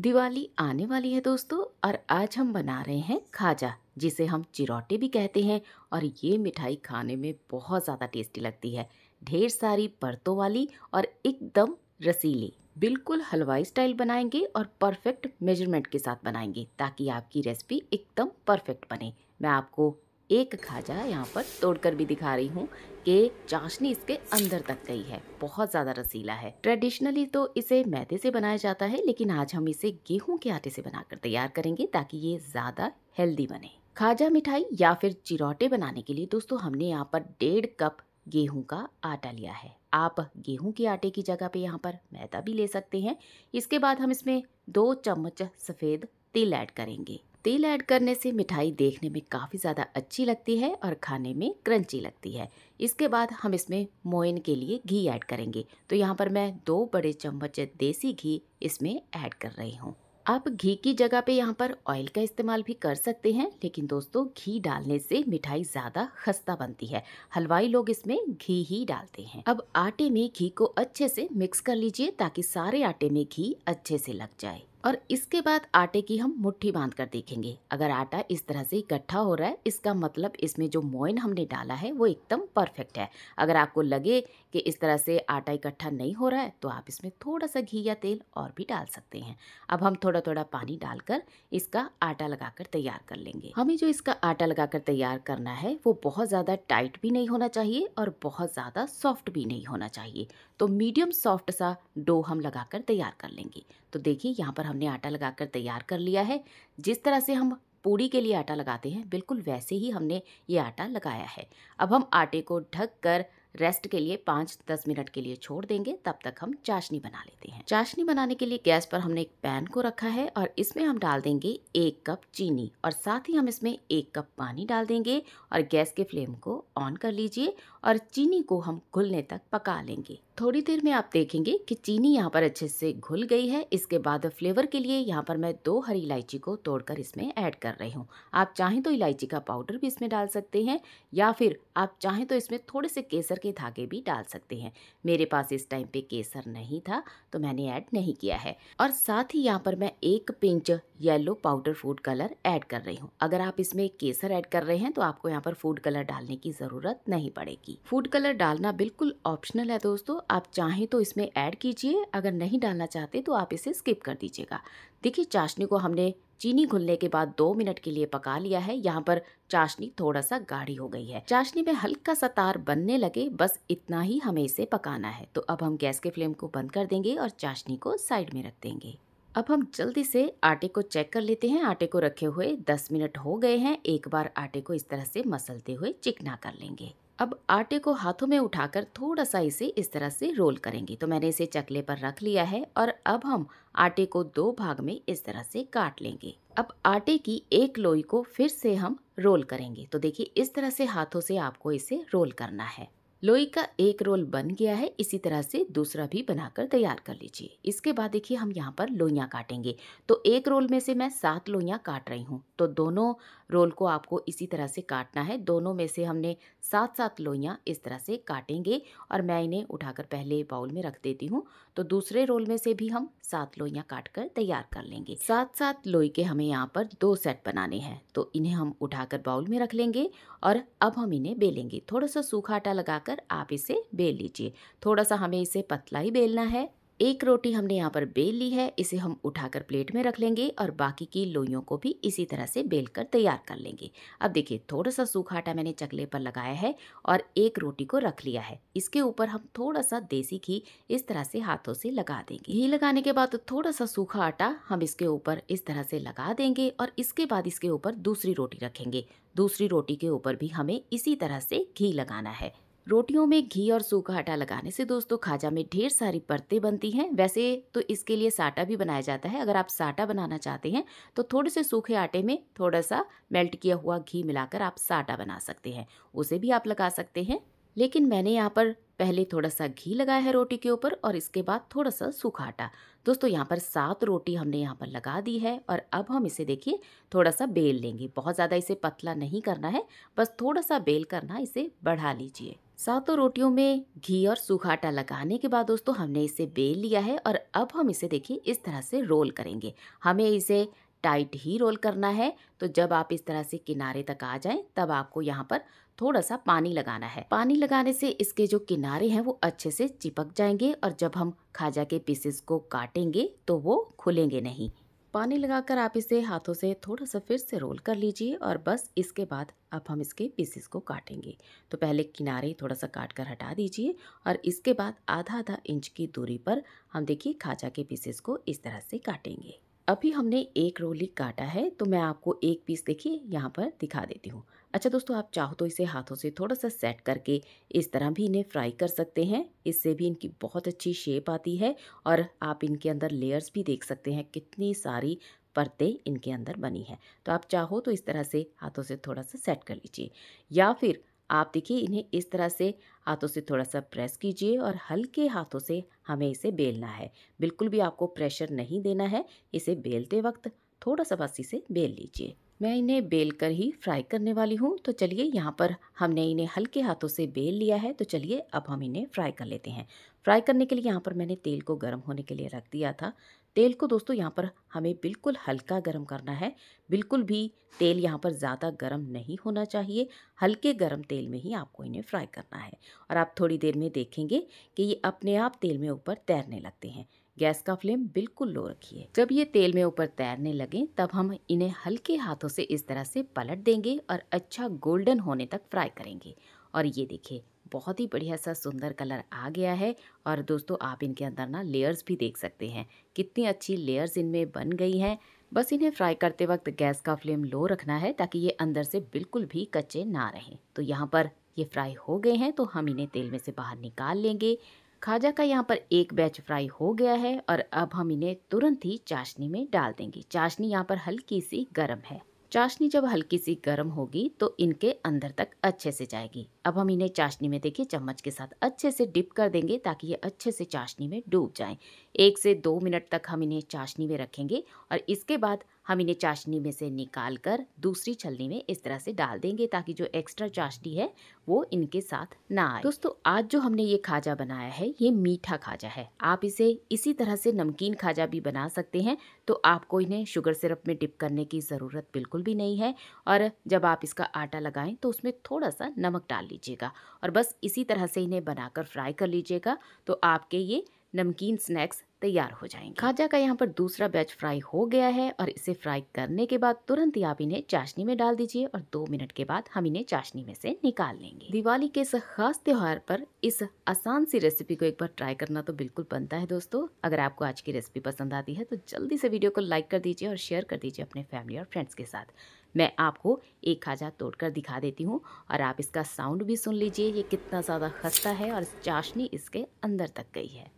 दिवाली आने वाली है दोस्तों और आज हम बना रहे हैं खाजा जिसे हम चिरौटे भी कहते हैं और ये मिठाई खाने में बहुत ज़्यादा टेस्टी लगती है ढेर सारी परतों वाली और एकदम रसीली बिल्कुल हलवाई स्टाइल बनाएंगे और परफेक्ट मेजरमेंट के साथ बनाएंगे ताकि आपकी रेसिपी एकदम परफेक्ट बने मैं आपको एक खाजा यहाँ पर तोड़कर भी दिखा रही हूँ कि चाशनी इसके अंदर तक गई है बहुत ज़्यादा रसीला है ट्रेडिशनली तो इसे मैदे से बनाया जाता है लेकिन आज हम इसे गेहूं के आटे से बनाकर तैयार करेंगे ताकि ये ज़्यादा हेल्दी बने खाजा मिठाई या फिर चिरौटे बनाने के लिए दोस्तों हमने यहाँ पर डेढ़ कप गेहूं का आटा लिया है आप गेहूं के आटे की जगह पे यहाँ पर मैदा भी ले सकते हैं इसके बाद हम इसमें दो चम्मच सफ़ेद तिल ऐड करेंगे तेल ऐड करने से मिठाई देखने में काफ़ी ज़्यादा अच्छी लगती है और खाने में क्रंची लगती है इसके बाद हम इसमें मोइन के लिए घी ऐड करेंगे तो यहाँ पर मैं दो बड़े चम्मच देसी घी इसमें ऐड कर रही हूँ आप घी की जगह पे यहाँ पर ऑयल का इस्तेमाल भी कर सकते हैं लेकिन दोस्तों घी डालने से मिठाई ज़्यादा खस्ता बनती है हलवाई लोग इसमें घी ही डालते हैं अब आटे में घी को अच्छे से मिक्स कर लीजिए ताकि सारे आटे में घी अच्छे से लग जाए और इसके बाद आटे की हम मुट्ठी बांध कर देखेंगे अगर आटा इस तरह से इकट्ठा हो रहा है इसका मतलब इसमें जो मोइन हमने डाला है वो एकदम परफेक्ट है अगर आपको लगे कि इस तरह से आटा इकट्ठा नहीं हो रहा है तो आप इसमें थोड़ा सा घी या तेल और भी डाल सकते हैं अब हम थोड़ा थोड़ा पानी डालकर इसका आटा लगाकर तैयार कर लेंगे हमें जो इसका आटा लगाकर तैयार करना है वो बहुत ज़्यादा टाइट भी नहीं होना चाहिए और बहुत ज़्यादा सॉफ्ट भी नहीं होना चाहिए तो मीडियम सॉफ्ट सा डो हम कर तैयार कर लेंगे तो देखिए यहाँ पर हमने आटा लगाकर तैयार कर लिया है जिस तरह से हम पूड़ी के लिए आटा लगाते हैं बिल्कुल वैसे ही हमने ये आटा लगाया है अब हम आटे को ढक कर रेस्ट के लिए पाँच दस मिनट के लिए छोड़ देंगे तब तक हम चाशनी बना लेते हैं चाशनी बनाने के लिए गैस पर हमने एक पैन को रखा है और इसमें हम डाल देंगे एक कप चीनी और साथ ही हम इसमें एक कप पानी डाल देंगे और गैस के फ्लेम को ऑन कर लीजिए और चीनी को हम घुलने तक पका लेंगे थोड़ी देर में आप देखेंगे कि चीनी यहाँ पर अच्छे से घुल गई है इसके बाद फ्लेवर के लिए यहाँ पर मैं दो हरी इलायची को तोड़कर इसमें ऐड कर रही हूँ आप चाहें तो इलायची का पाउडर भी इसमें डाल सकते हैं या फिर आप चाहें तो इसमें थोड़े से केसर के धागे भी डाल सकते हैं मेरे पास इस टाइम पे केसर नहीं था तो मैंने ऐड नहीं किया है और साथ ही यहाँ पर मैं एक pinch yellow powder food colour add कर रही हूँ अगर आप इसमें केसर ऐड कर रहे हैं तो आपको यहाँ पर फूड कलर डालने की ज़रूरत नहीं पड़ेगी फूड कलर डालना बिल्कुल ऑप्शनल है दोस्तों आप चाहें तो इसमें ऐड कीजिए अगर नहीं डालना चाहते तो आप इसे स्किप कर दीजिएगा देखिए चाशनी को हमने चीनी घुलने के बाद दो मिनट के लिए पका लिया है यहाँ पर चाशनी थोड़ा सा गाढ़ी हो गई है चाशनी में हल्का सा तार बनने लगे बस इतना ही हमें इसे पकाना है तो अब हम गैस के फ्लेम को बंद कर देंगे और चाशनी को साइड में रख देंगे अब हम जल्दी से आटे को चेक कर लेते हैं आटे को रखे हुए 10 मिनट हो गए हैं एक बार आटे को इस तरह से मसलते हुए चिकना कर लेंगे अब आटे को हाथों में उठाकर थोड़ा सा इसे इस तरह से रोल करेंगे तो मैंने इसे चकले पर रख लिया है और अब हम आटे को दो भाग में इस तरह से काट लेंगे अब आटे की एक लोई को फिर से हम रोल करेंगे तो देखिए इस तरह से हाथों से आपको इसे रोल करना है लोई का एक रोल बन गया है इसी तरह से दूसरा भी बनाकर तैयार कर लीजिए इसके बाद देखिए हम यहाँ पर लोइयाँ काटेंगे तो एक रोल में से मैं सात लोइयाँ काट रही हूँ तो दोनों रोल को आपको इसी तरह से काटना है दोनों में से हमने सात सात लोइयाँ इस तरह से काटेंगे और मैं इन्हें उठाकर पहले बाउल में रख देती हूँ तो दूसरे रोल में से भी हम सात लोइयाँ काट कर तैयार कर लेंगे सात सात लोई के हमें यहाँ पर दो सेट बनाने हैं तो इन्हें हम उठाकर बाउल में रख लेंगे और अब हम इन्हें बेलेंगे थोड़ा सा सूखा आटा लगाकर आप इसे बेल लीजिए थोड़ा सा हमें इसे पतला ही बेलना है एक रोटी हमने यहाँ पर बेल ली है इसे हम उठाकर प्लेट में रख लेंगे और बाकी की लोइयों को भी इसी तरह से बेल कर तैयार कर लेंगे अब देखिए थोड़ा सा सूखा आटा मैंने चकले पर लगाया है और एक रोटी को रख लिया है इसके ऊपर हम थोड़ा सा देसी घी इस तरह से हाथों से लगा देंगे घी लगाने के बाद थोड़ा सा सूखा आटा हम इसके ऊपर इस तरह से लगा देंगे और इसके बाद इसके ऊपर दूसरी रोटी रखेंगे दूसरी रोटी के ऊपर भी हमें इसी तरह से घी लगाना है रोटियों में घी और सूखा आटा लगाने से दोस्तों खाजा में ढेर सारी परतें बनती हैं वैसे तो इसके लिए साटा भी बनाया जाता है अगर आप साटा बनाना चाहते हैं तो थोड़े से सूखे आटे में थोड़ा सा मेल्ट किया हुआ घी मिलाकर आप साटा बना सकते हैं उसे भी आप लगा सकते हैं लेकिन मैंने यहाँ पर पहले थोड़ा सा घी लगाया है रोटी के ऊपर और इसके बाद थोड़ा सा सूखा आटा दोस्तों यहाँ पर सात रोटी हमने यहाँ पर लगा दी है और अब हम इसे देखिए थोड़ा सा बेल लेंगे बहुत ज़्यादा इसे पतला नहीं करना है बस थोड़ा सा बेल करना इसे बढ़ा लीजिए सातों रोटियों में घी और सूखा आटा लगाने के बाद दोस्तों हमने इसे बेल लिया है और अब हम इसे देखिए इस तरह से रोल करेंगे हमें इसे टाइट ही रोल करना है तो जब आप इस तरह से किनारे तक आ जाएं तब आपको यहाँ पर थोड़ा सा पानी लगाना है पानी लगाने से इसके जो किनारे हैं वो अच्छे से चिपक जाएंगे और जब हम खाजा के पीसेस को काटेंगे तो वो खुलेंगे नहीं पानी लगाकर आप इसे हाथों से थोड़ा सा फिर से रोल कर लीजिए और बस इसके बाद अब हम इसके पीसेस को काटेंगे तो पहले किनारे थोड़ा सा काट कर हटा दीजिए और इसके बाद आधा आधा इंच की दूरी पर हम देखिए खाजा के पीसेस को इस तरह से काटेंगे अभी हमने एक रोली काटा है तो मैं आपको एक पीस देखिए यहाँ पर दिखा देती हूँ अच्छा दोस्तों आप चाहो तो इसे हाथों से थोड़ा सा सेट करके इस तरह भी इन्हें फ्राई कर सकते हैं इससे भी इनकी बहुत अच्छी शेप आती है और आप इनके अंदर लेयर्स भी देख सकते हैं कितनी सारी परतें इनके अंदर बनी है तो आप चाहो तो इस तरह से हाथों से थोड़ा सा सेट कर लीजिए या फिर आप देखिए इन्हें इस तरह से हाथों से थोड़ा सा प्रेस कीजिए और हल्के हाथों से हमें इसे बेलना है बिल्कुल भी आपको प्रेशर नहीं देना है इसे बेलते वक्त थोड़ा सा बस से बेल लीजिए मैं इन्हें बेल कर ही फ्राई करने वाली हूँ तो चलिए यहाँ पर हमने इन्हें हल्के हाथों से बेल लिया है तो चलिए अब हम इन्हें फ्राई कर लेते हैं फ्राई करने के लिए यहाँ पर मैंने तेल को गर्म होने के लिए रख दिया था तेल को दोस्तों यहाँ पर हमें बिल्कुल हल्का गर्म करना है बिल्कुल भी तेल यहाँ पर ज़्यादा गर्म नहीं होना चाहिए हल्के गर्म तेल में ही आपको इन्हें फ्राई करना है और आप थोड़ी देर में देखेंगे कि ये अपने आप तेल में ऊपर तैरने लगते हैं गैस का फ्लेम बिल्कुल लो रखिए जब ये तेल में ऊपर तैरने लगें तब हम इन्हें हल्के हाथों से इस तरह से पलट देंगे और अच्छा गोल्डन होने तक फ्राई करेंगे और ये देखिए बहुत ही बढ़िया सा सुंदर कलर आ गया है और दोस्तों आप इनके अंदर ना लेयर्स भी देख सकते हैं कितनी अच्छी लेयर्स इनमें बन गई हैं बस इन्हें फ्राई करते वक्त गैस का फ्लेम लो रखना है ताकि ये अंदर से बिल्कुल भी कच्चे ना रहें तो यहाँ पर ये फ्राई हो गए हैं तो हम इन्हें तेल में से बाहर निकाल लेंगे खाजा का यहाँ पर एक बैच फ्राई हो गया है और अब हम इन्हें तुरंत ही चाशनी में डाल देंगे चाशनी यहाँ पर हल्की सी गर्म है चाशनी जब हल्की सी गर्म होगी तो इनके अंदर तक अच्छे से जाएगी अब हम इन्हें चाशनी में देखिए चम्मच के साथ अच्छे से डिप कर देंगे ताकि ये अच्छे से चाशनी में डूब जाएं। एक से दो मिनट तक हम इन्हें चाशनी में रखेंगे और इसके बाद हम इन्हें चाशनी में से निकाल कर दूसरी छलनी में इस तरह से डाल देंगे ताकि जो एक्स्ट्रा चाशनी है वो इनके साथ ना आए दोस्तों आज जो हमने ये खाजा बनाया है ये मीठा खाजा है आप इसे इसी तरह से नमकीन खाजा भी बना सकते हैं तो आपको इन्हें शुगर सिरप में डिप करने की ज़रूरत बिल्कुल भी नहीं है और जब आप इसका आटा लगाएं तो उसमें थोड़ा सा नमक डाल लीजिए लीजिएगा और बस इसी तरह से इन्हें बनाकर फ्राई कर लीजिएगा तो आपके ये नमकीन स्नैक्स तैयार हो जाएंगे खाजा का यहाँ पर दूसरा बैच फ्राई हो गया है और इसे फ्राई करने के बाद तुरंत ही आप इन्हें चाशनी में डाल दीजिए और दो मिनट के बाद हम इन्हें चाशनी में से निकाल लेंगे दिवाली के इस खास त्योहार पर इस आसान सी रेसिपी को एक बार ट्राई करना तो बिल्कुल बनता है दोस्तों अगर आपको आज की रेसिपी पसंद आती है तो जल्दी से वीडियो को लाइक कर दीजिए और शेयर कर दीजिए अपने फैमिली और फ्रेंड्स के साथ मैं आपको एक खाजा तोड़कर दिखा देती हूँ और आप इसका साउंड भी सुन लीजिए ये कितना ज़्यादा खस्ता है और चाशनी इसके अंदर तक गई है